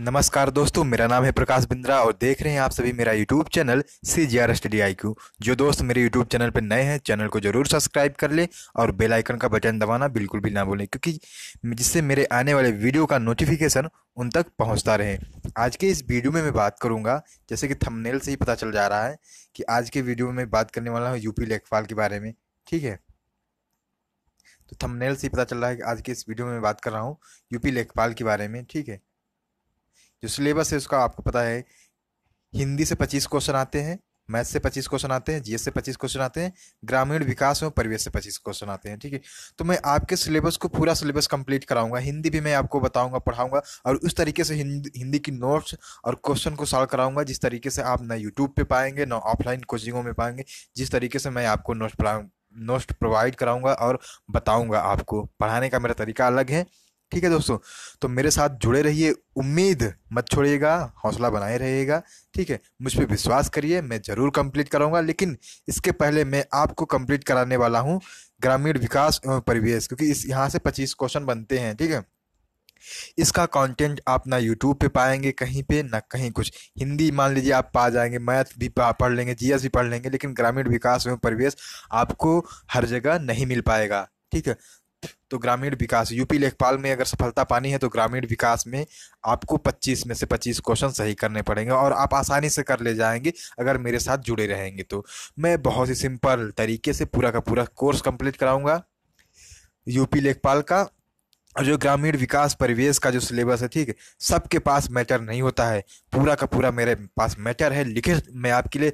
नमस्कार दोस्तों मेरा नाम है प्रकाश बिंद्रा और देख रहे हैं आप सभी मेरा YouTube channel C G R study I Q जो दोस्त मेरे यूट्यूब चैनल पर नए हैं चैनल को जरूर सब्सक्राइब कर ले और बेल आइकन का बटन दबाना बिल्कुल भी ना भूलें क्योंकि जिससे मेरे आने वाले वीडियो का नोटिफिकेशन उन तक पहुँचता रहे आज के इस वीडियो में मैं बात करूँगा जैसे कि थमनेल से ही पता चल जा रहा है कि आज के वीडियो में बात करने वाला हूँ यूपी लेखपाल के बारे में ठीक है तो थमनेल से ही पता चल रहा है कि आज के इस वीडियो में बात कर रहा हूँ यूपी लेखपाल के बारे में ठीक है जो सिलेबस है उसका आपको पता है हिंदी से पच्चीस क्वेश्चन आते हैं मैथ से पच्चीस क्वेश्चन आते हैं जीएस से पच्चीस क्वेश्चन आते हैं ग्रामीण विकास में परिवेश से पच्चीस क्वेश्चन आते हैं ठीक है तो मैं आपके सिलेबस को पूरा सिलेबस कंप्लीट कराऊंगा हिंदी भी मैं आपको बताऊंगा पढ़ाऊंगा और उस तरीके से हिंद, हिंदी की नोट्स और क्वेश्चन को सॉल्व कराऊंगा जिस तरीके से आप ना यूट्यूब पर पाएंगे ना ऑफलाइन कोचिंगों में पाएंगे जिस तरीके से मैं आपको नोट्स पढ़ाऊँ नोट्स प्रोवाइड कराऊंगा और बताऊंगा आपको पढ़ाने का मेरा तरीका अलग है ठीक है दोस्तों तो मेरे साथ जुड़े रहिए उम्मीद मत छोड़िएगा हौसला बनाए रहिएगा ठीक है मुझ पर विश्वास करिए मैं ज़रूर कंप्लीट कराऊंगा लेकिन इसके पहले मैं आपको कंप्लीट कराने वाला हूँ ग्रामीण विकास एवं परिवेश क्योंकि इस यहाँ से पच्चीस क्वेश्चन बनते हैं ठीक है इसका कंटेंट आप ना यूट्यूब पे पाएंगे कहीं पे ना कहीं कुछ हिंदी मान लीजिए आप पा जाएंगे मैथ भी पढ़ लेंगे जीएस भी e पढ़ लेंगे लेकिन ग्रामीण विकास एवं परिवेश आपको हर जगह नहीं मिल पाएगा ठीक है तो ग्रामीण विकास यूपी लेखपाल में अगर सफलता पानी है तो ग्रामीण विकास में आपको 25 में से 25 क्वेश्चन सही करने पड़ेंगे और आप आसानी से कर ले जाएंगे अगर मेरे साथ जुड़े रहेंगे तो मैं बहुत ही सिंपल तरीके से पूरा का पूरा कोर्स कंप्लीट कराऊंगा यूपी लेखपाल का और जो ग्रामीण विकास परिवेश का जो सिलेबस है ठीक है सबके पास मैटर नहीं होता है पूरा का पूरा मेरे पास मैटर है लिखे मैं आपके लिए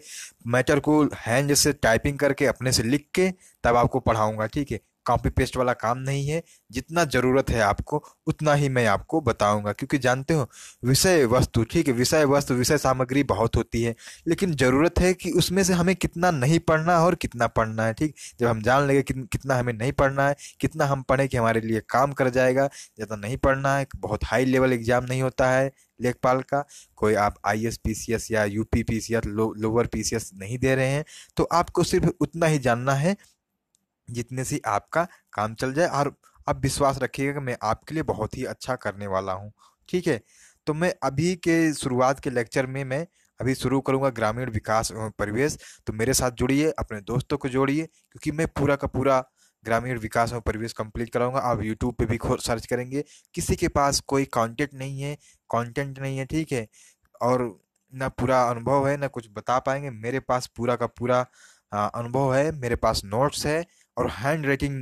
मैटर को हैंड से टाइपिंग करके अपने से लिख के तब आपको पढ़ाऊंगा ठीक है कॉपी पेस्ट वाला काम नहीं है जितना ज़रूरत है आपको उतना ही मैं आपको बताऊंगा क्योंकि जानते हो विषय वस्तु ठीक है विषय वस्तु विषय सामग्री बहुत होती है लेकिन ज़रूरत है कि उसमें से हमें कितना नहीं पढ़ना है और कितना पढ़ना है ठीक जब हम जान लेंगे कि कितना हमें नहीं पढ़ना है कितना हम पढ़ें कि हमारे लिए काम कर जाएगा ज़्यादा नहीं पढ़ना है बहुत हाई लेवल एग्ज़ाम नहीं होता है लेखपाल का कोई आप I S P C S या U P P C S lower P C S नहीं दे रहे हैं तो आपको सिर्फ उतना ही जानना है जितने से आपका काम चल जाए और आप विश्वास रखिएगा कि मैं आपके लिए बहुत ही अच्छा करने वाला हूँ ठीक है तो मैं अभी के शुरुआत के लेक्चर में मैं अभी शुरू करूँगा ग्रामीण विकास एवं परिवेश तो मेरे साथ जुड़िए अपने दोस्तों को जोड़िए क्योंकि मैं पूरा का पूरा ग्रामीण विकास एवं परिवेश कंप्लीट कराऊंगा आप यूट्यूब पे भी सर्च करेंगे किसी के पास कोई कंटेंट नहीं है कंटेंट नहीं है ठीक है और ना पूरा अनुभव है ना कुछ बता पाएंगे मेरे पास पूरा का पूरा अनुभव है मेरे पास नोट्स है और हैंड राइटिंग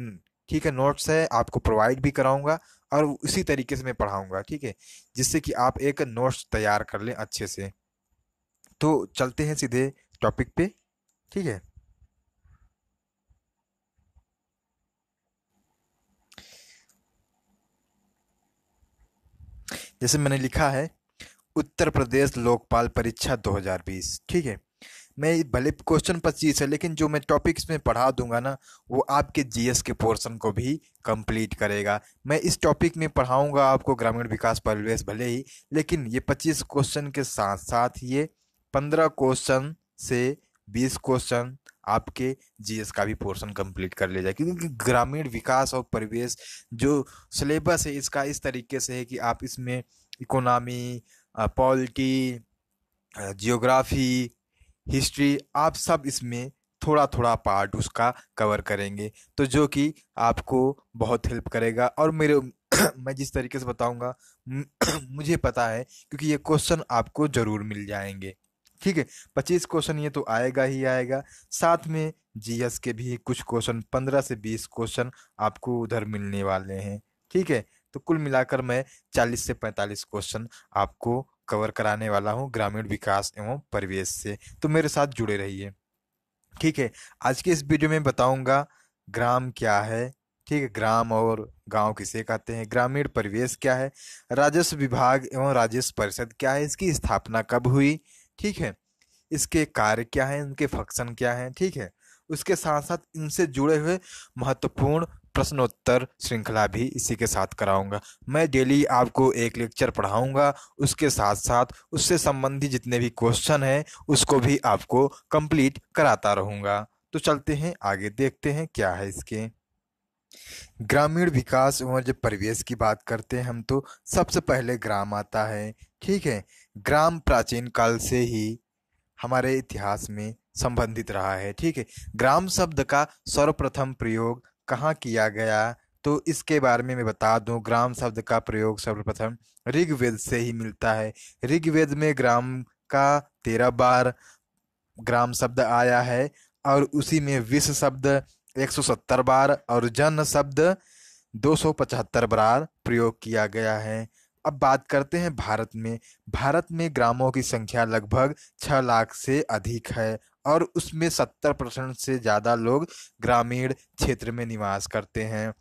ठीक है नोट्स है आपको प्रोवाइड भी कराऊंगा और उसी तरीके से मैं पढ़ाऊंगा ठीक है जिससे कि आप एक नोट्स तैयार कर लें अच्छे से तो चलते हैं सीधे टॉपिक पे ठीक है जैसे मैंने लिखा है उत्तर प्रदेश लोकपाल परीक्षा 2020 ठीक है मैं भले क्वेश्चन पच्चीस है लेकिन जो मैं टॉपिक्स में पढ़ा दूंगा ना वो आपके जीएस के पोर्शन को भी कंप्लीट करेगा मैं इस टॉपिक में पढ़ाऊंगा आपको ग्रामीण विकास परिवेश भले ही लेकिन ये पच्चीस क्वेश्चन के साथ साथ ये पंद्रह क्वेश्चन से बीस क्वेश्चन आपके जीएस का भी पोर्शन कंप्लीट कर ले जाए क्योंकि ग्रामीण विकास और परिवेश जो सिलेबस है इसका इस तरीके से है कि आप इसमें इकोनॉमी पॉलिटी जियोग्राफी हिस्ट्री आप सब इसमें थोड़ा थोड़ा पार्ट उसका कवर करेंगे तो जो कि आपको बहुत हेल्प करेगा और मेरे मैं जिस तरीके से बताऊंगा मुझे पता है क्योंकि ये क्वेश्चन आपको ज़रूर मिल जाएंगे ठीक है पच्चीस क्वेश्चन ये तो आएगा ही आएगा साथ में जीएस के भी कुछ क्वेश्चन पंद्रह से बीस क्वेश्चन आपको उधर मिलने वाले हैं ठीक है तो कुल मिलाकर मैं चालीस से पैंतालीस क्वेश्चन आपको कवर कराने वाला हूँ ग्रामीण विकास एवं परिवेश से तो मेरे साथ जुड़े रहिए ठीक है आज के इस वीडियो में बताऊँगा ग्राम क्या है ठीक है ग्राम और गांव किसे कहते हैं ग्रामीण परिवेश क्या है राजस्व विभाग एवं राजस्व परिषद क्या है इसकी स्थापना कब हुई ठीक है इसके कार्य क्या हैं इनके फंक्शन क्या हैं ठीक है उसके साथ साथ इनसे जुड़े हुए महत्वपूर्ण प्रश्नोत्तर श्रृंखला भी इसी के साथ कराऊंगा मैं डेली आपको एक लेक्चर पढ़ाऊंगा उसके साथ साथ उससे संबंधित जितने भी क्वेश्चन हैं उसको भी आपको कंप्लीट कराता रहूंगा तो चलते हैं आगे देखते हैं क्या है इसके ग्रामीण विकास और जब परिवेश की बात करते हैं हम तो सबसे पहले ग्राम आता है ठीक है ग्राम प्राचीन काल से ही हमारे इतिहास में संबंधित रहा है ठीक है ग्राम शब्द का सर्वप्रथम प्रयोग कहाँ किया गया तो इसके बारे में मैं बता दूं ग्राम शब्द का प्रयोग सर्वप्रथम ऋग्वेद से ही मिलता है ऋग्वेद में ग्राम का तेरह बार ग्राम शब्द आया है और उसी में विष शब्द 170 बार और जन शब्द 275 बार प्रयोग किया गया है अब बात करते हैं भारत में भारत में ग्रामों की संख्या लगभग छः लाख से अधिक है और उसमें सत्तर परसेंट से ज़्यादा लोग ग्रामीण क्षेत्र में निवास करते हैं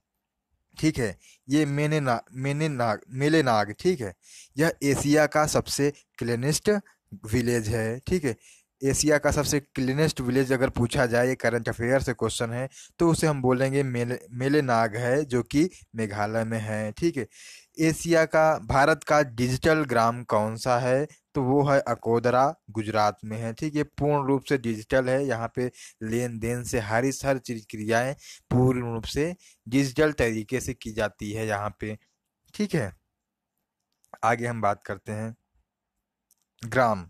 ठीक है ये मेने ना मेने नाग मेले नाग ठीक है यह एशिया का सबसे क्लीनेस्ट विलेज है ठीक है एशिया का सबसे क्लीनेस्ट विलेज अगर पूछा जाए ये करंट अफेयर से क्वेश्चन है तो उसे हम बोलेंगे मेले मेले नाग है जो कि मेघालय में है ठीक है एशिया का भारत का डिजिटल ग्राम कौन सा है तो वो है अकोदरा गुजरात में है ठीक है पूर्ण रूप से डिजिटल है यहाँ पे लेन देन से हर इस हर चीज क्रियाएं पूर्ण रूप से डिजिटल तरीके से की जाती है यहाँ पे ठीक है आगे हम बात करते हैं ग्राम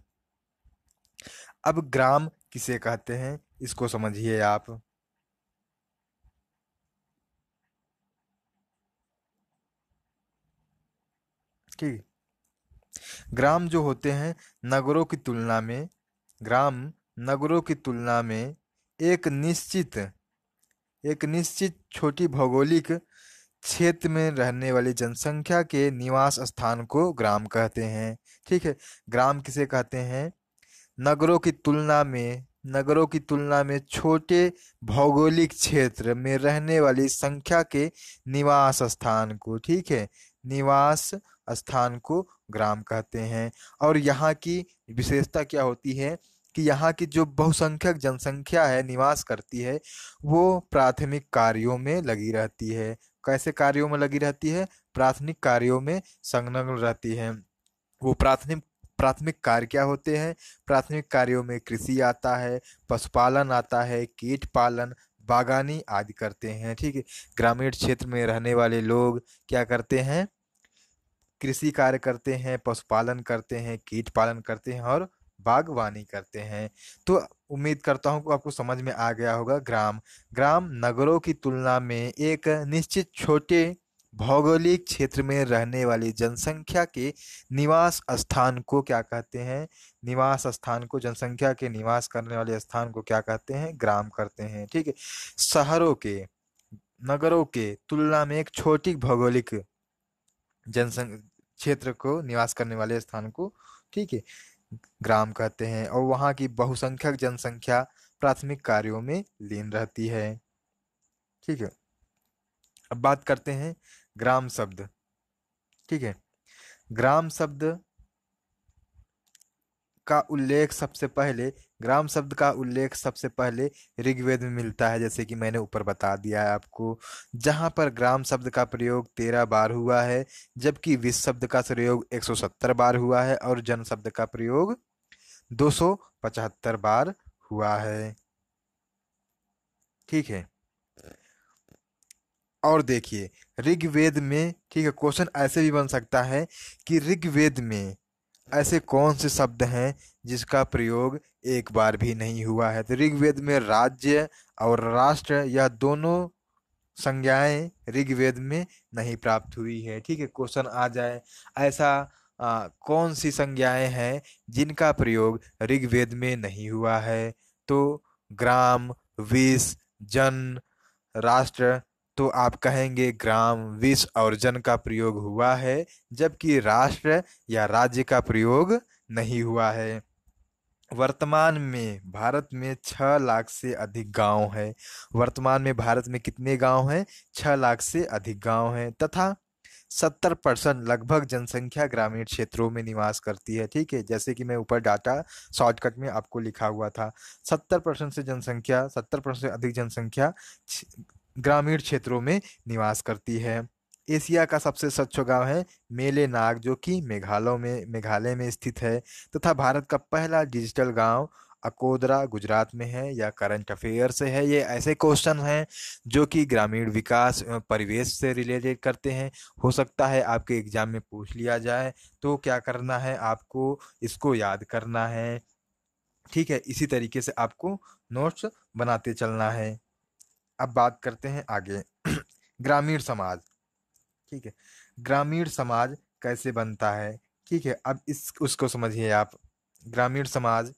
अब ग्राम किसे कहते हैं इसको समझिए आप ठीक ग्राम जो होते हैं नगरों की तुलना में ग्राम नगरों की तुलना में एक निश्चित एक निश्चित छोटी भौगोलिक क्षेत्र में रहने वाली जनसंख्या के निवास स्थान को ग्राम कहते हैं ठीक है ग्राम किसे कहते हैं नगरों की तुलना में नगरों की तुलना में छोटे भौगोलिक क्षेत्र में रहने वाली संख्या के निवास स्थान को ठीक है निवास स्थान को ग्राम कहते हैं और यहाँ की विशेषता क्या होती है कि यहाँ की जो बहुसंख्यक जनसंख्या है निवास करती है वो प्राथमिक कार्यों में लगी रहती है कैसे कार्यों में लगी रहती है प्राथमिक कार्यों में संलग्न रहती है वो प्राथमिक प्राथमिक कार्य क्या होते हैं प्राथमिक कार्यों में कृषि आता है पशुपालन आता है कीट पालन बागानी आदि करते हैं ठीक है ग्रामीण क्षेत्र में रहने वाले लोग क्या करते हैं कृषि कार्य करते हैं पशुपालन करते हैं कीट पालन करते हैं और बागवानी करते हैं तो उम्मीद करता हूँ आपको समझ में आ गया होगा ग्राम ग्राम नगरों की तुलना में एक निश्चित छोटे भौगोलिक क्षेत्र में रहने वाली जनसंख्या के निवास स्थान को क्या कहते हैं निवास स्थान को जनसंख्या के निवास करने वाले स्थान को क्या कहते हैं ग्राम करते हैं ठीक है शहरों के नगरों के तुलना में एक छोटी भौगोलिक जनसंघ क्षेत्र को निवास करने वाले स्थान को ठीक है ग्राम कहते हैं और वहाँ की बहुसंख्यक जनसंख्या प्राथमिक कार्यों में लीन रहती है ठीक है अब बात करते हैं ग्राम शब्द ठीक है ग्राम शब्द का उल्लेख सबसे पहले ग्राम शब्द का उल्लेख सबसे पहले ऋग्वेद में मिलता है जैसे कि मैंने ऊपर बता दिया है आपको जहां पर ग्राम शब्द का प्रयोग तेरह बार हुआ है जबकि विश्व शब्द का प्रयोग एक सौ सत्तर बार हुआ है और जन शब्द का प्रयोग दो सौ पचहत्तर बार हुआ है ठीक है और देखिए ऋग्वेद में ठीक है क्वेश्चन ऐसे भी बन सकता है कि ऋग्वेद में ऐसे कौन से शब्द हैं जिसका प्रयोग एक बार भी नहीं हुआ है तो ऋग्वेद में राज्य और राष्ट्र यह दोनों संज्ञाएं ऋग्वेद में नहीं प्राप्त हुई है ठीक है क्वेश्चन आ जाए ऐसा आ, कौन सी संज्ञाएं हैं जिनका प्रयोग ऋग्वेद में नहीं हुआ है तो ग्राम विष जन राष्ट्र तो आप कहेंगे ग्राम विष और जन का प्रयोग हुआ है जबकि राष्ट्र या राज्य का प्रयोग नहीं हुआ है वर्तमान में भारत में छः लाख से अधिक गांव हैं वर्तमान में भारत में कितने गांव हैं छः लाख से अधिक गांव हैं तथा सत्तर परसेंट लगभग जनसंख्या ग्रामीण क्षेत्रों में निवास करती है ठीक है जैसे कि मैं ऊपर डाटा शॉर्टकट में आपको लिखा हुआ था सत्तर परसेंट से जनसंख्या सत्तर परसेंट से अधिक जनसंख्या ग्रामीण क्षेत्रों में निवास करती है एशिया का सबसे स्वच्छ गांव है मेले नाग जो कि मेघालय में मेघालय में स्थित है तथा भारत का पहला डिजिटल गांव अकोदरा गुजरात में है या करंट अफेयर से है ये ऐसे क्वेश्चन हैं जो कि ग्रामीण विकास परिवेश से रिलेटेड करते हैं हो सकता है आपके एग्ज़ाम में पूछ लिया जाए तो क्या करना है आपको इसको याद करना है ठीक है इसी तरीके से आपको नोट्स बनाते चलना है अब बात करते हैं आगे ग्रामीण समाज ठीक है ग्रामीण समाज कैसे बनता है ठीक है अब इस उसको समझिए आप ग्रामीण समाज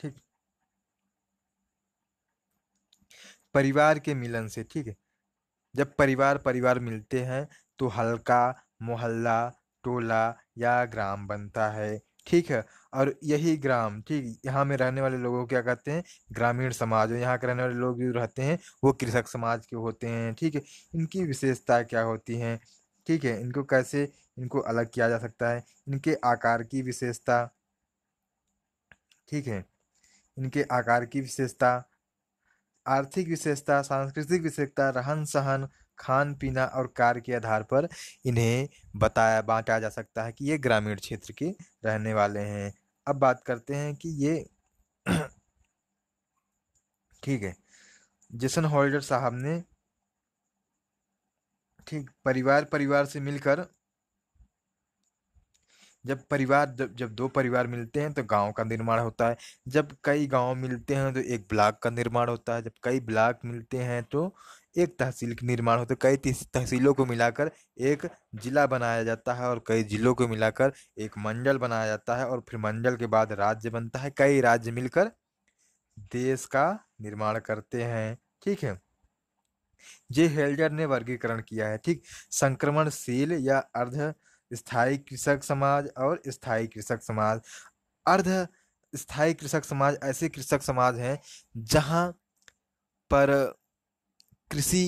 ठीक परिवार के मिलन से ठीक है जब परिवार परिवार मिलते हैं तो हल्का मोहल्ला टोला या ग्राम बनता है ठीक है और यही ग्राम ठीक यहाँ में रहने वाले लोगों को क्या कहते हैं ग्रामीण समाज और यहाँ के रहने वाले लोग जो रहते हैं वो कृषक समाज के होते हैं ठीक है इनकी विशेषता क्या होती हैं ठीक है इनको कैसे इनको अलग किया जा सकता है इनके आकार की विशेषता ठीक है इनके आकार की विशेषता आर्थिक विशेषता सांस्कृतिक विशेषता रहन सहन खान पीना और कार्य के आधार पर इन्हें बताया बांटा जा सकता है कि ये ग्रामीण क्षेत्र के रहने वाले हैं अब बात करते हैं कि ये ठीक है जिसन होल्डर साहब ने ठीक परिवार परिवार से मिलकर जब परिवार जब जब दो परिवार मिलते हैं तो गांव का निर्माण होता है जब कई गांव मिलते हैं तो एक ब्लॉक का निर्माण होता है जब कई ब्लॉक मिलते हैं तो एक तहसील के निर्माण होते कई तहसीलों को मिलाकर एक जिला बनाया जाता है और कई जिलों को मिलाकर एक मंडल बनाया जाता है और फिर मंडल के बाद राज्य बनता है कई राज्य मिलकर देश का निर्माण करते हैं ठीक है जे हेल्डर ने वर्गीकरण किया है ठीक संक्रमणशील या अर्ध स्थायी कृषक समाज और स्थायी कृषक समाज अर्ध स्थायी कृषक समाज ऐसे कृषक समाज हैं जहाँ पर कृषि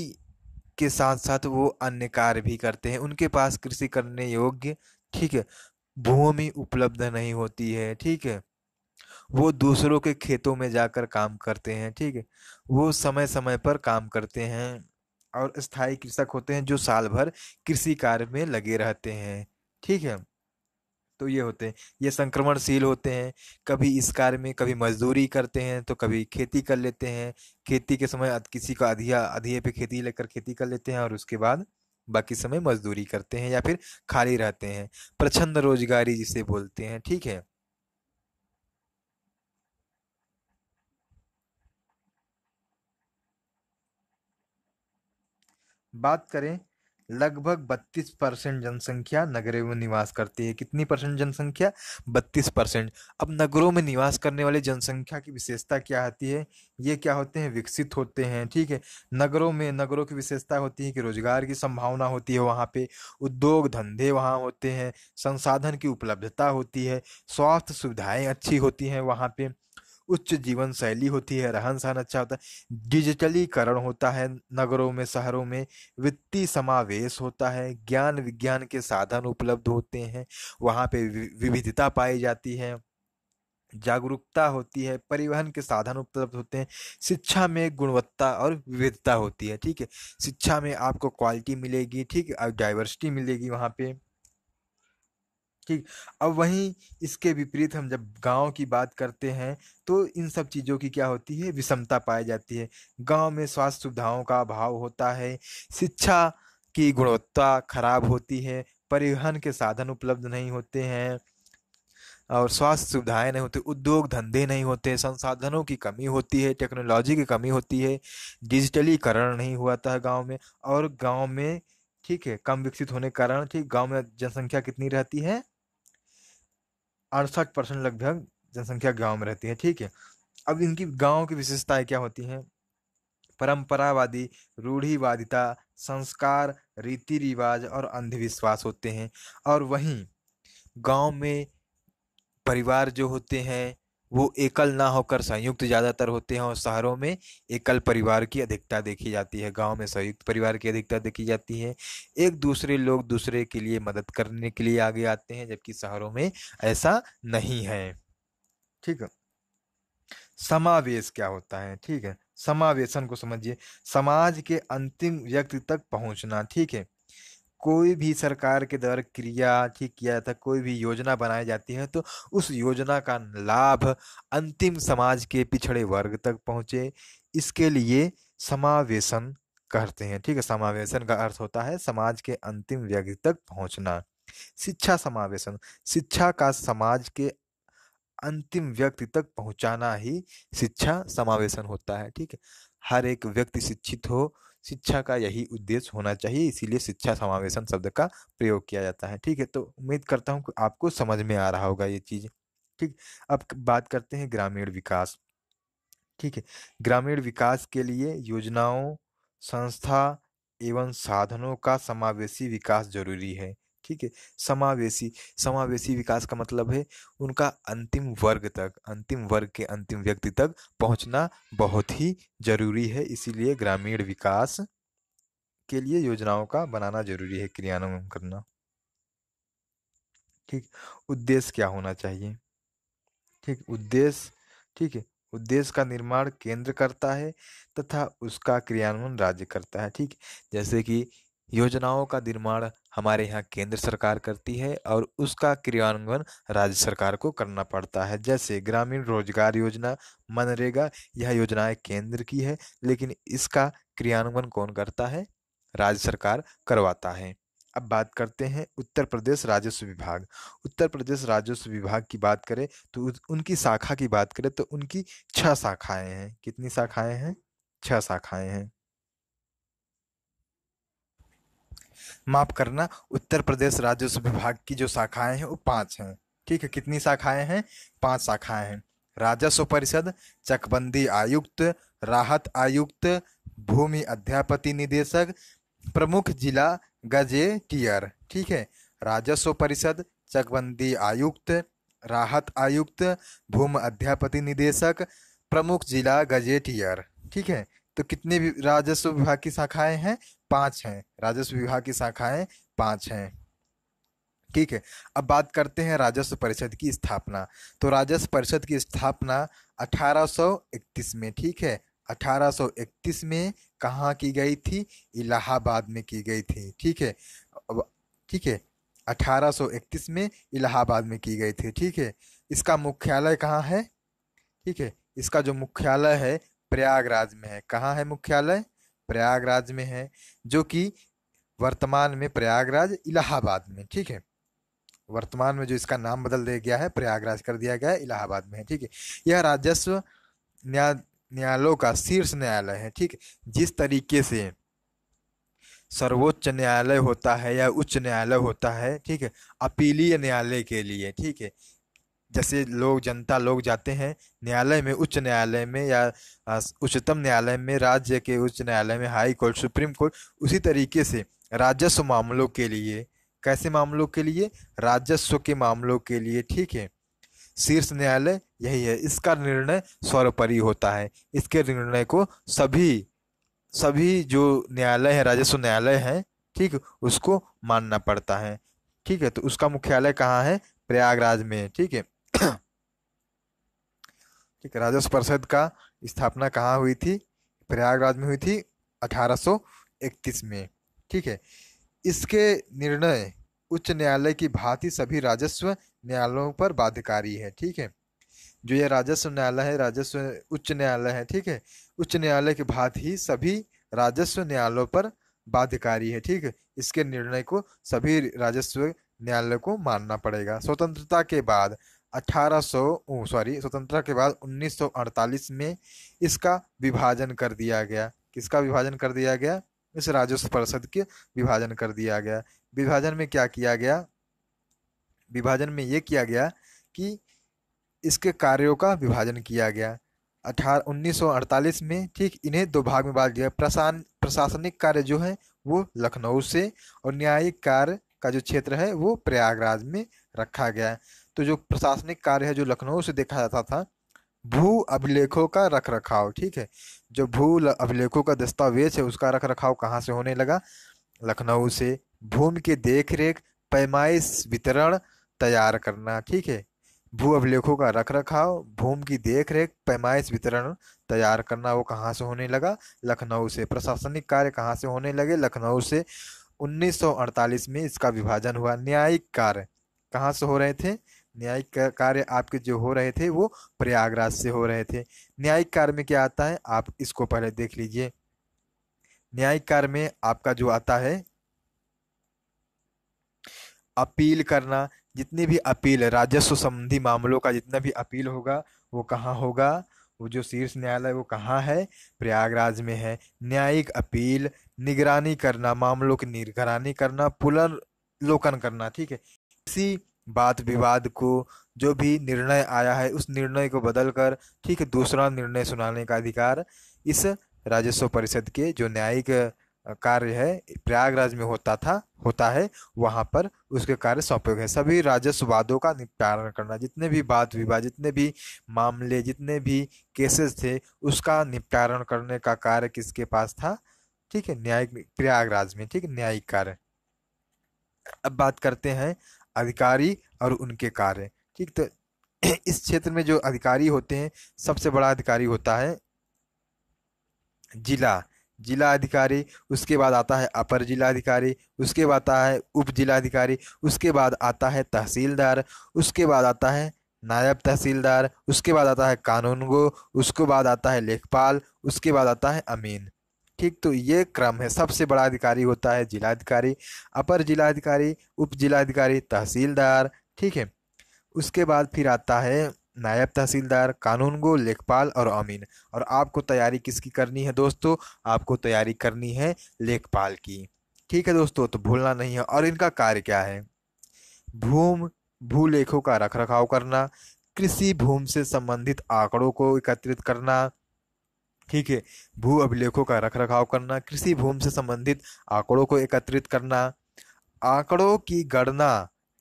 के साथ साथ वो अन्य कार्य भी करते हैं उनके पास कृषि करने योग्य ठीक है भूमि उपलब्ध नहीं होती है ठीक है वो दूसरों के खेतों में जाकर काम करते हैं ठीक है वो समय समय पर काम करते हैं और स्थायी कृषक होते हैं जो साल भर कृषि कार्य में लगे रहते हैं ठीक है तो ये होते हैं ये संक्रमणशील होते हैं कभी इस कार्य में कभी मजदूरी करते हैं तो कभी खेती कर लेते हैं खेती के समय किसी का अधिया अधिये पे खेती लेकर खेती कर लेते हैं और उसके बाद बाकी समय मजदूरी करते हैं या फिर खाली रहते हैं प्रछंद रोजगारी जिसे बोलते हैं ठीक है बात करें लगभग 32 परसेंट जनसंख्या नगरों में निवास करती है कितनी परसेंट जनसंख्या 32 परसेंट अब नगरों में निवास करने वाले जनसंख्या की विशेषता क्या होती है ये क्या होते हैं विकसित होते हैं ठीक है नगरों में नगरों की विशेषता होती है कि रोजगार की संभावना होती है वहाँ पे उद्योग धंधे वहाँ होते हैं संसाधन की उपलब्धता होती है स्वास्थ्य सुविधाएँ अच्छी होती हैं वहाँ पे उच्च जीवन शैली होती है रहन सहन अच्छा होता है डिजिटलीकरण होता है नगरों में शहरों में वित्तीय समावेश होता है ज्ञान विज्ञान के साधन उपलब्ध होते हैं वहाँ पे विविधता पाई जाती है जागरूकता होती है परिवहन के साधन उपलब्ध होते हैं शिक्षा में गुणवत्ता और विविधता होती है ठीक है शिक्षा में आपको क्वालिटी मिलेगी ठीक है डाइवर्सिटी मिलेगी वहाँ पे ठीक अब वहीं इसके विपरीत हम जब गांव की बात करते हैं तो इन सब चीज़ों की क्या होती है विषमता पाई जाती है गांव में स्वास्थ्य सुविधाओं का अभाव होता है शिक्षा की गुणवत्ता खराब होती है परिवहन के साधन उपलब्ध नहीं होते हैं और स्वास्थ्य सुविधाएं नहीं होती उद्योग धंधे नहीं होते संसाधनों की कमी होती है टेक्नोलॉजी की कमी होती है डिजिटलीकरण नहीं हुआ था गांव में और गांव में ठीक है कम विकसित होने के कारण ठीक गांव में जनसंख्या कितनी रहती है अड़सठ परसेंट लगभग जनसंख्या गांव में रहती है ठीक है अब इनकी गांव की विशेषताएं क्या होती हैं परंपरावादी रूढ़िवादिता संस्कार रीति रिवाज और अंधविश्वास होते हैं और वहीं गांव में परिवार जो होते हैं वो एकल ना होकर संयुक्त ज़्यादातर होते हैं और शहरों में एकल परिवार की अधिकता देखी जाती है गांव में संयुक्त परिवार की अधिकता देखी जाती है एक दूसरे लोग दूसरे के लिए मदद करने के लिए आगे आते हैं जबकि शहरों में ऐसा नहीं है ठीक है समावेश क्या होता है ठीक है समावेशन को समझिए समाज के अंतिम व्यक्ति तक पहुंचना ठीक है कोई भी सरकार के द्वारा क्रिया ठीक किया जाता है कोई भी योजना बनाई जाती है तो उस योजना का लाभ अंतिम समाज के पिछड़े वर्ग तक पहुँचे इसके लिए समावेशन कहते हैं ठीक है समावेशन का अर्थ होता है समाज के अंतिम व्यक्ति तक पहुँचना शिक्षा समावेशन शिक्षा का समाज के अंतिम व्यक्ति तक पहुँचाना ही शिक्षा समावेशन होता है ठीक है हर एक व्यक्ति शिक्षित हो शिक्षा का यही उद्देश्य होना चाहिए इसीलिए शिक्षा समावेशन शब्द का प्रयोग किया जाता है ठीक है तो उम्मीद करता हूँ कि आपको समझ में आ रहा होगा ये चीज़ ठीक अब बात करते हैं ग्रामीण विकास ठीक है ग्रामीण विकास के लिए योजनाओं संस्था एवं साधनों का समावेशी विकास जरूरी है ठीक है समावेशी समावेशी विकास का मतलब है उनका अंतिम वर्ग तक अंतिम वर्ग के अंतिम व्यक्ति तक पहुंचना बहुत ही जरूरी है इसीलिए ग्रामीण विकास के लिए योजनाओं का बनाना जरूरी है क्रियान्वयन करना ठीक उद्देश्य क्या होना चाहिए ठीक उद्देश्य ठीक है उद्देश्य का निर्माण केंद्र करता है तथा उसका क्रियान्वयन राज्य करता है ठीक जैसे कि योजनाओं का निर्माण हमारे यहाँ केंद्र सरकार करती है और उसका क्रियान्वयन राज्य सरकार को करना पड़ता है जैसे ग्रामीण रोजगार योजना मनरेगा यह योजनाएं केंद्र की है लेकिन इसका क्रियान्वयन कौन करता है राज्य सरकार करवाता है अब बात करते हैं उत्तर प्रदेश राजस्व विभाग उत्तर प्रदेश राजस्व विभाग की बात करें तो उनकी शाखा की बात करें तो उनकी छह शाखाएं हैं कितनी शाखाएं हैं छह शाखाएं हैं माफ करना उत्तर प्रदेश राजस्व विभाग की जो शाखाएं हैं वो पाँच हैं ठीक है कितनी शाखाएं हैं पांच शाखाएं हैं राजस्व परिषद चकबंदी आयुक्त राहत आयुक्त भूमि अध्यापति निदेशक प्रमुख जिला गजेटियर ठीक है राजस्व परिषद चकबंदी आयुक्त राहत आयुक्त भूमि अध्यापति निदेशक प्रमुख जिला गजेटियर ठीक है तो कितने राजस्व विभाग की शाखाएं हैं पांच हैं राजस्व विभाग की शाखाएं पांच हैं ठीक है अब बात करते हैं राजस्व परिषद की स्थापना तो राजस्व परिषद की स्थापना 1831 में ठीक है 1831 में कहाँ की गई थी इलाहाबाद में की गई थी ठीक है अब ठीक है 1831 में इलाहाबाद में की गई थी ठीक है इसका मुख्यालय कहाँ है ठीक है इसका जो मुख्यालय है प्रयागराज में है कहाँ है मुख्यालय प्रयागराज में है जो कि वर्तमान में प्रयागराज इलाहाबाद में ठीक है वर्तमान में जो इसका नाम बदल दिया गया है प्रयागराज कर दिया गया है इलाहाबाद में है ठीक है यह राजस्व न्याय न्यायालयों का शीर्ष न्यायालय है ठीक जिस तरीके से सर्वोच्च न्यायालय होता है या उच्च न्यायालय होता है ठीक है अपीलीय न्यायालय के लिए ठीक है जैसे लोग जनता लोग जाते हैं न्यायालय में उच्च न्यायालय में या उच्चतम न्यायालय में राज्य के उच्च न्यायालय में हाई कोर्ट सुप्रीम कोर्ट उसी तरीके से राजस्व मामलों के लिए कैसे मामलों के लिए राजस्व के मामलों के लिए ठीक है शीर्ष न्यायालय यही है इसका निर्णय स्वरपरि होता है इसके निर्णय को सभी सभी जो न्यायालय है राजस्व न्यायालय है ठीक उसको मानना पड़ता है ठीक है तो उसका मुख्यालय कहाँ है प्रयागराज में ठीक है ठीक है राजस्व परिषद का स्थापना कहाँ हुई थी प्रयागराज में हुई थी 1831 में ठीक है इसके निर्णय उच्च न्यायालय की भांति सभी राजस्व न्यायालयों पर बाध्यकारी है ठीक है जो यह राजस्व न्यायालय है राजस्व उच्च न्यायालय है ठीक है उच्च न्यायालय की भांति ही सभी राजस्व न्यायालयों पर बाध्यकारी है ठीक है इसके निर्णय को सभी राजस्व न्यायालय को मानना पड़ेगा स्वतंत्रता के बाद अठारह सॉरी स्वतंत्रता के बाद 1948 में इसका विभाजन कर दिया गया किसका विभाजन कर दिया गया इस राजस्व परिषद के विभाजन कर दिया गया विभाजन में क्या किया गया विभाजन में ये किया गया कि इसके कार्यों का विभाजन किया गया अठारह उन्नीस में ठीक इन्हें दो भाग में बांट दिया प्रशासन प्रशासनिक कार्य जो है वो लखनऊ से और न्यायिक कार्य का जो क्षेत्र है वो प्रयागराज में रखा गया तो जो प्रशासनिक कार्य है जो लखनऊ से देखा जाता था भू अभिलेखों का रख रखाव ठीक है जो भू अभिलेखों का दस्तावेज है उसका रख रखाव कहाँ से होने लगा लखनऊ से भूमि के देख रेख पैमाइश वितरण तैयार करना ठीक है भू अभिलेखों का रख रखाव भूमि की देख रेख पैमाइश वितरण तैयार करना वो कहाँ से होने लगा लखनऊ से प्रशासनिक कार्य कहाँ से होने लगे लखनऊ से 1948 में इसका विभाजन हुआ न्यायिक कार्य कहाँ से हो रहे थे न्यायिक कार्य आपके जो हो रहे थे वो प्रयागराज से हो रहे थे न्यायिक कार्य में क्या आता है आप इसको पहले देख लीजिए न्यायिक कार्य में आपका जो आता है अपील करना जितनी भी अपील राजस्व संबंधी मामलों का जितना भी अपील होगा वो कहाँ होगा वो जो शीर्ष न्यायालय वो कहाँ है प्रयागराज में है न्यायिक अपील निगरानी करना मामलों की निगरानी करना पुनर्लोकन करना ठीक है इसी बात विवाद को जो भी निर्णय आया है उस निर्णय को बदलकर ठीक दूसरा निर्णय सुनाने का अधिकार इस राजस्व परिषद के जो न्यायिक कार्य है प्रयागराज में होता था होता है वहाँ पर उसके कार्य सौंपे गए सभी राजस्व वादों का निपटारण करना जितने भी वाद विवाद जितने भी मामले जितने भी केसेस थे उसका निपटारण करने का कार्य किसके पास था ठीक है न्यायिक प्रयागराज में ठीक है न्यायिक कार्य अब बात करते हैं अधिकारी और उनके कार्य ठीक तो इस क्षेत्र में जो अधिकारी होते हैं सबसे बड़ा अधिकारी होता है जिला जिला अधिकारी उसके बाद आता है अपर जिला अधिकारी उसके बाद आता है उप जिला अधिकारी उसके बाद आता है तहसीलदार उसके बाद आता है नायब तहसीलदार उसके बाद आता है कानूनगो उसके बाद आता है लेखपाल उसके बाद आता है अमीन ठीक तो ये क्रम है सबसे बड़ा अधिकारी होता है जिलाधिकारी अपर जिलाधिकारी उप जिलाधिकारी तहसीलदार ठीक है उसके बाद फिर आता है नायब तहसीलदार कानूनगो लेखपाल और अमीन और आपको तैयारी किसकी करनी है दोस्तों आपको तैयारी करनी है लेखपाल की ठीक है दोस्तों तो भूलना नहीं है और इनका कार्य क्या है भूम भूलेखों का रख रखाव करना कृषि भूमि से संबंधित आंकड़ों को एकत्रित करना ठीक है भू अभिलेखों का रख रखाव करना कृषि भूमि से संबंधित आंकड़ों को एकत्रित करना आंकड़ों की गणना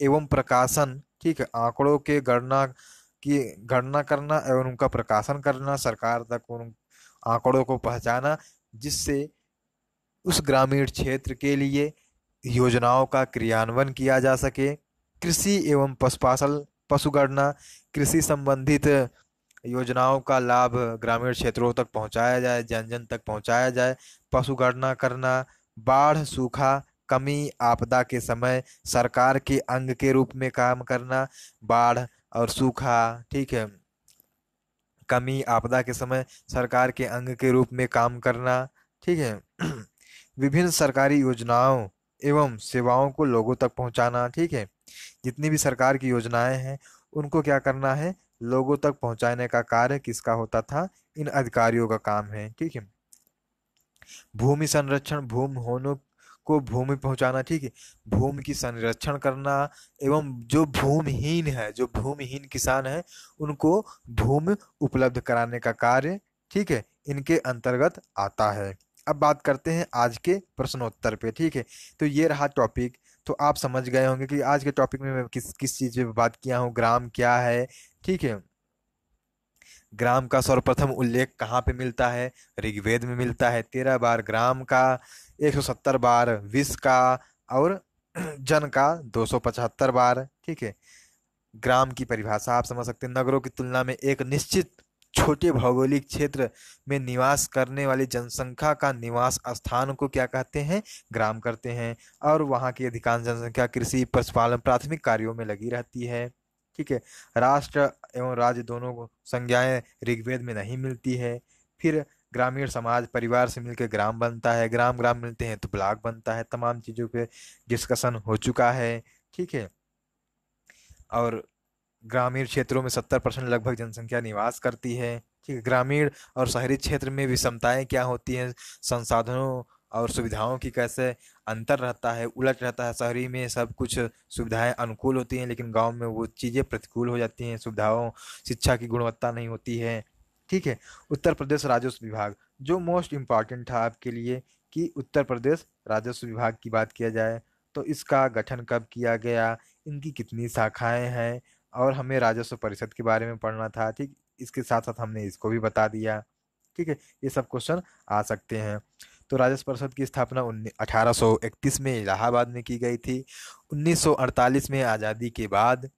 एवं प्रकाशन ठीक है आंकड़ों के गणना की गणना करना एवं उनका प्रकाशन करना सरकार तक उन आंकड़ों को पहचाना जिससे उस ग्रामीण क्षेत्र के लिए योजनाओं का क्रियान्वयन किया जा सके कृषि एवं पशुपाशल पशुगणना कृषि संबंधित योजनाओं का लाभ ग्रामीण क्षेत्रों तक पहुंचाया जाए जन जन तक पहुंचाया जाए पशु गणना करना बाढ़ सूखा कमी आपदा के समय सरकार के अंग के रूप में काम करना बाढ़ और सूखा ठीक है कमी आपदा के समय सरकार के अंग के रूप में काम करना ठीक है विभिन्न सरकारी योजनाओं एवं सेवाओं को लोगों तक पहुंचाना ठीक है जितनी भी सरकार की योजनाएं हैं उनको क्या करना है लोगों तक पहुंचाने का कार्य किसका होता था इन अधिकारियों का काम है ठीक है भूमि संरक्षण भूमि होनों को भूमि पहुंचाना ठीक है भूमि की संरक्षण करना एवं जो भूमिहीन है जो भूमिहीन किसान है उनको भूमि उपलब्ध कराने का कार्य ठीक है इनके अंतर्गत आता है अब बात करते हैं आज के प्रश्नोत्तर पे ठीक है तो ये रहा टॉपिक तो आप समझ गए होंगे कि आज के टॉपिक में मैं किस किस चीज़ पे बात किया हूँ ग्राम क्या है ठीक है ग्राम का सर्वप्रथम उल्लेख कहाँ पे मिलता है ऋग्वेद में मिलता है तेरह बार ग्राम का एक सौ सत्तर बार विष का और जन का दो सौ पचहत्तर बार ठीक है ग्राम की परिभाषा आप समझ सकते हैं नगरों की तुलना में एक निश्चित छोटे भौगोलिक क्षेत्र में निवास करने वाली जनसंख्या का निवास स्थान को क्या कहते हैं ग्राम करते हैं और वहाँ की अधिकांश जनसंख्या कृषि पशुपालन प्राथमिक कार्यों में लगी रहती है ठीक है राष्ट्र एवं राज्य दोनों को संज्ञाएं ऋग्वेद में नहीं मिलती है फिर ग्रामीण समाज परिवार से मिलकर ग्राम बनता है ग्राम ग्राम मिलते हैं तो ब्लॉक बनता है तमाम चीज़ों पे डिस्कशन हो चुका है ठीक है और ग्रामीण क्षेत्रों में सत्तर परसेंट लगभग जनसंख्या निवास करती है ठीक है ग्रामीण और शहरी क्षेत्र में विषमताएं क्या होती हैं संसाधनों और सुविधाओं की कैसे अंतर रहता है उलट रहता है शहरी में सब कुछ सुविधाएं अनुकूल होती हैं लेकिन गांव में वो चीज़ें प्रतिकूल हो जाती हैं सुविधाओं शिक्षा की गुणवत्ता नहीं होती है ठीक है उत्तर प्रदेश राजस्व विभाग जो मोस्ट इम्पॉर्टेंट था आपके लिए कि उत्तर प्रदेश राजस्व विभाग की बात किया जाए तो इसका गठन कब किया गया इनकी कितनी शाखाएं हैं और हमें राजस्व परिषद के बारे में पढ़ना था ठीक इसके साथ साथ हमने इसको भी बता दिया ठीक है ये सब क्वेश्चन आ सकते हैं तो राजस्व परिषद की स्थापना उन्नीस में इलाहाबाद में की गई थी 1948 में आज़ादी के बाद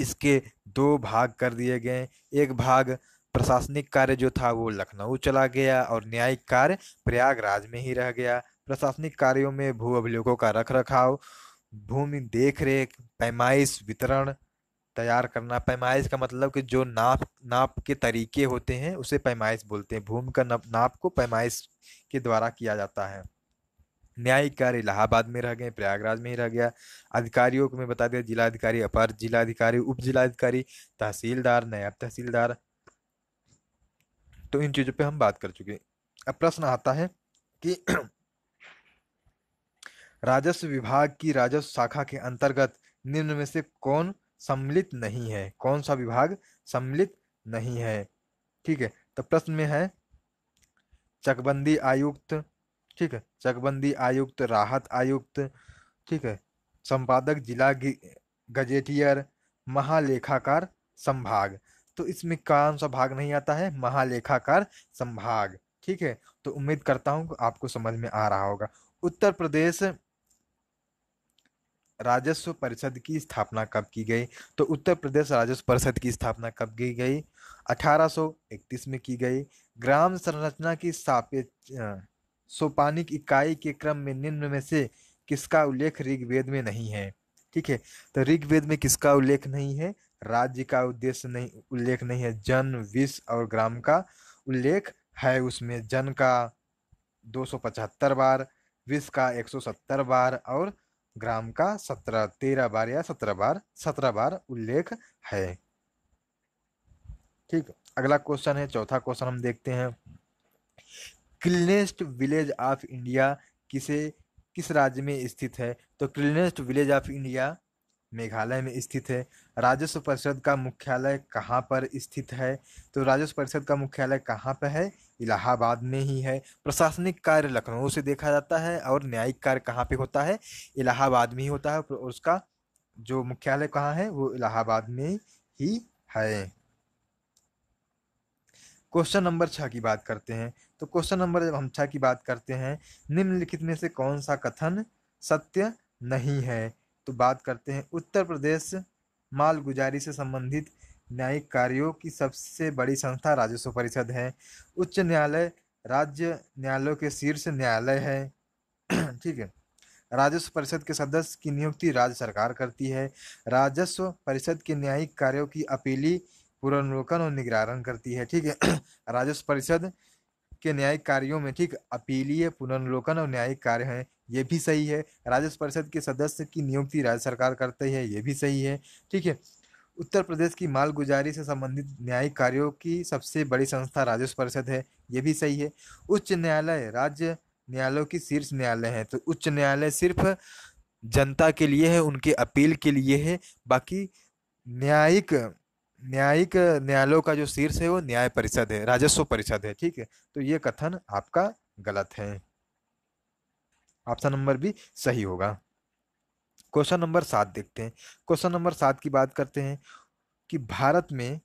इसके दो भाग कर दिए गए एक भाग प्रशासनिक कार्य जो था वो लखनऊ चला गया और न्यायिक कार्य प्रयागराज में ही रह गया प्रशासनिक कार्यों में भू अभिलेखों का रख रखाव भूमि देख रेख पैमाइश वितरण तैयार करना पैमाइश का मतलब कि जो नाप नाप के तरीके होते हैं उसे पैमाइश बोलते हैं भूमि का नाप को पैमाइश के द्वारा किया जाता है न्यायिक कार्य इलाहाबाद में रह गए प्रयागराज में ही रह गया अधिकारियों को मैं बता दिया जिलाधिकारी अपर जिलाधिकारी उप जिलाधिकारी तहसीलदार नायब तहसीलदार तो इन चीज़ों पे हम बात कर चुके अब प्रश्न आता है कि राजस्व विभाग की राजस्व शाखा के अंतर्गत निम्न में से कौन सम्मिलित नहीं है कौन सा विभाग सम्मिलित नहीं है ठीक है तो प्रश्न में है चकबंदी आयुक्त ठीक है चकबंदी आयुक्त राहत आयुक्त ठीक है संपादक जिला गजेटियर महालेखाकार संभाग तो इसमें कौन सा भाग नहीं आता है महालेखाकार संभाग ठीक है तो उम्मीद करता हूँ आपको समझ में आ रहा होगा उत्तर प्रदेश राजस्व परिषद की स्थापना कब की गई तो उत्तर प्रदेश राजस्व परिषद की स्थापना कब की गई 1831 में की गई ग्राम संरचना की सापेक्ष सोपानिक इकाई के क्रम में निम्न में से किसका उल्लेख ऋग्वेद में नहीं है ठीक है तो ऋग्वेद में किसका उल्लेख नहीं है राज्य का उद्देश्य नहीं उल्लेख नहीं है जन विष और ग्राम का उल्लेख है उसमें जन का दो बार विष का एक बार और ग्राम का सत्रह तेरह बार या सत्रह बार सत्रह बार उल्लेख है ठीक अगला क्वेश्चन है चौथा क्वेश्चन हम देखते हैं क्लीनेस्ट विलेज ऑफ इंडिया किसे किस राज्य में स्थित है तो cleanest village of India Meghalaya में स्थित है राजस्व परिषद का मुख्यालय कहाँ पर स्थित है तो राजस्व परिषद का मुख्यालय कहाँ पर है इलाहाबाद में ही है प्रशासनिक कार्य लखनऊ से देखा जाता है और न्यायिक कार्य कहाँ पे होता है इलाहाबाद में ही होता है और उसका जो मुख्यालय कहाँ है वो इलाहाबाद में ही है क्वेश्चन नंबर छः की बात करते हैं तो क्वेश्चन नंबर जब हम छः की बात करते हैं निम्नलिखित में से कौन सा कथन सत्य नहीं है तो बात करते हैं उत्तर प्रदेश मालगुजारी से संबंधित न्यायिक कार्यों की सबसे बड़ी संस्था राजस्व परिषद है उच्च न्यायालय राज्य न्यायालयों के शीर्ष न्यायालय है ठीक है राजस्व परिषद के सदस्य की नियुक्ति राज्य सरकार करती है राजस्व परिषद के न्यायिक कार्यों की अपीली पुनर्वलोकन और निगरान करती है ठीक है राजस्व परिषद के न्यायिक कार्यों में ठीक अपीलीय पुनर्वलोकन और न्यायिक कार्य हैं ये भी सही है राजस्व परिषद के सदस्य की नियुक्ति राज्य सरकार करते है ये भी सही है ठीक है उत्तर प्रदेश की मालगुजारी से संबंधित न्यायिक कार्यों की सबसे बड़ी संस्था राजस्व परिषद है ये भी सही है उच्च न्यायालय राज्य न्यायालयों की शीर्ष न्यायालय है तो उच्च न्यायालय सिर्फ जनता के लिए है उनके अपील के लिए है बाकी न्यायिक न्यायिक न्यायालयों का जो शीर्ष है वो न्याय परिषद है राजस्व परिषद है ठीक है तो ये कथन आपका गलत है ऑप्शन नंबर भी सही होगा क्वेश्चन नंबर सात देखते हैं क्वेश्चन नंबर सात की बात करते हैं कि भारत में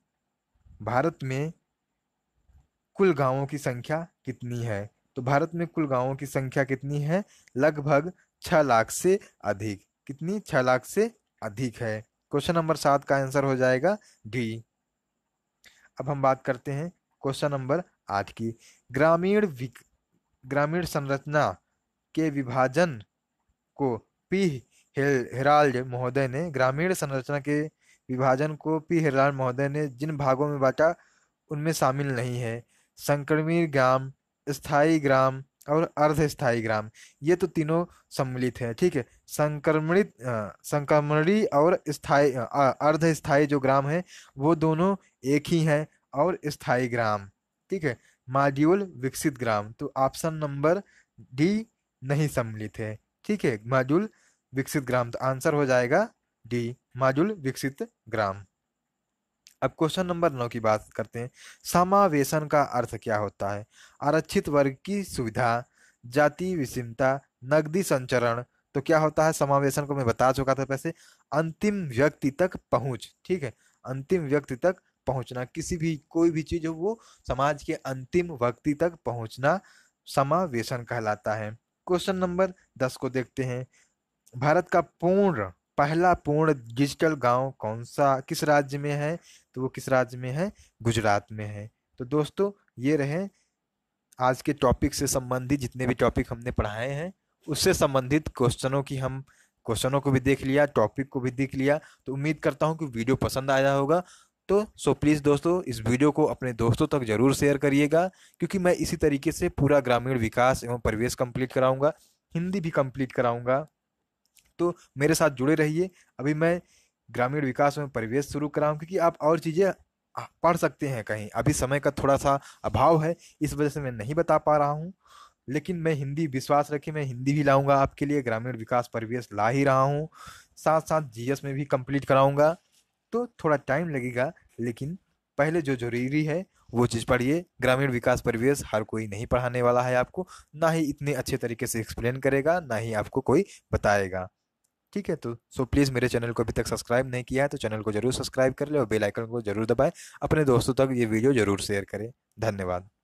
भारत में कुल गांवों की संख्या कितनी है तो भारत में कुल गांवों की संख्या कितनी है लगभग छह लाख से अधिक कितनी छह लाख से अधिक है क्वेश्चन नंबर सात का आंसर हो जाएगा डी अब हम बात करते हैं क्वेश्चन नंबर आठ की ग्रामीण ग्रामीण संरचना के विभाजन को पी हेराल्ड महोदय ने ग्रामीण संरचना के विभाजन को पी हेराल्ड महोदय ने जिन भागों में बांटा उनमें शामिल नहीं है संक्रमित ग्राम स्थायी ग्राम और अर्ध स्थायी ग्राम ये तो तीनों सम्मिलित हैं ठीक है संक्रमणित संक्रमणी और स्थायी अर्ध स्थायी जो ग्राम है वो दोनों एक ही हैं और स्थायी ग्राम ठीक है माड्यूल विकसित ग्राम तो ऑप्शन नंबर डी नहीं सम्मिलित है ठीक है माजुल विकसित ग्राम तो आंसर हो जाएगा डी माजुल विकसित ग्राम अब क्वेश्चन नंबर नौ की बात करते हैं समावेशन का अर्थ क्या होता है आरक्षित वर्ग की सुविधा जाति विषमता नगदी संचरण तो क्या होता है समावेशन को मैं बता चुका था पैसे अंतिम व्यक्ति तक पहुंच ठीक है अंतिम व्यक्ति तक पहुंचना किसी भी कोई भी चीज हो वो समाज के अंतिम व्यक्ति तक पहुंचना समावेशन कहलाता है क्वेश्चन नंबर दस को देखते हैं भारत का पूर्ण पहला पूर्ण डिजिटल गांव कौन सा किस राज्य में है तो वो किस राज्य में है गुजरात में है तो दोस्तों ये रहे आज के टॉपिक से संबंधित जितने भी टॉपिक हमने पढ़ाए हैं उससे संबंधित क्वेश्चनों की हम क्वेश्चनों को भी देख लिया टॉपिक को भी देख लिया तो उम्मीद करता हूँ कि वीडियो पसंद आया होगा तो सो प्लीज़ दोस्तों इस वीडियो को अपने दोस्तों तक जरूर शेयर करिएगा क्योंकि मैं इसी तरीके से पूरा ग्रामीण विकास एवं परिवेश कंप्लीट कराऊंगा हिंदी भी कंप्लीट कराऊंगा तो मेरे साथ जुड़े रहिए अभी मैं ग्रामीण विकास एवं परिवेश शुरू कराऊँ क्योंकि आप और चीज़ें पढ़ सकते हैं कहीं अभी समय का थोड़ा सा अभाव है इस वजह से मैं नहीं बता पा रहा हूँ लेकिन मैं हिंदी विश्वास रखिए मैं हिंदी भी लाऊंगा आपके लिए ग्रामीण विकास परिवेश ला ही रहा हूँ साथ साथ जीएस में भी कंप्लीट कराऊंगा तो थोड़ा टाइम लगेगा लेकिन पहले जो जरूरी है वो चीज़ पढ़िए ग्रामीण विकास परिवेश हर कोई नहीं पढ़ाने वाला है आपको ना ही इतने अच्छे तरीके से एक्सप्लेन करेगा ना ही आपको कोई बताएगा ठीक है तो सो प्लीज़ मेरे चैनल को अभी तक सब्सक्राइब नहीं किया है तो चैनल को जरूर सब्सक्राइब कर ले और बेल आइकन को जरूर दबाएं अपने दोस्तों तक ये वीडियो जरूर शेयर करें धन्यवाद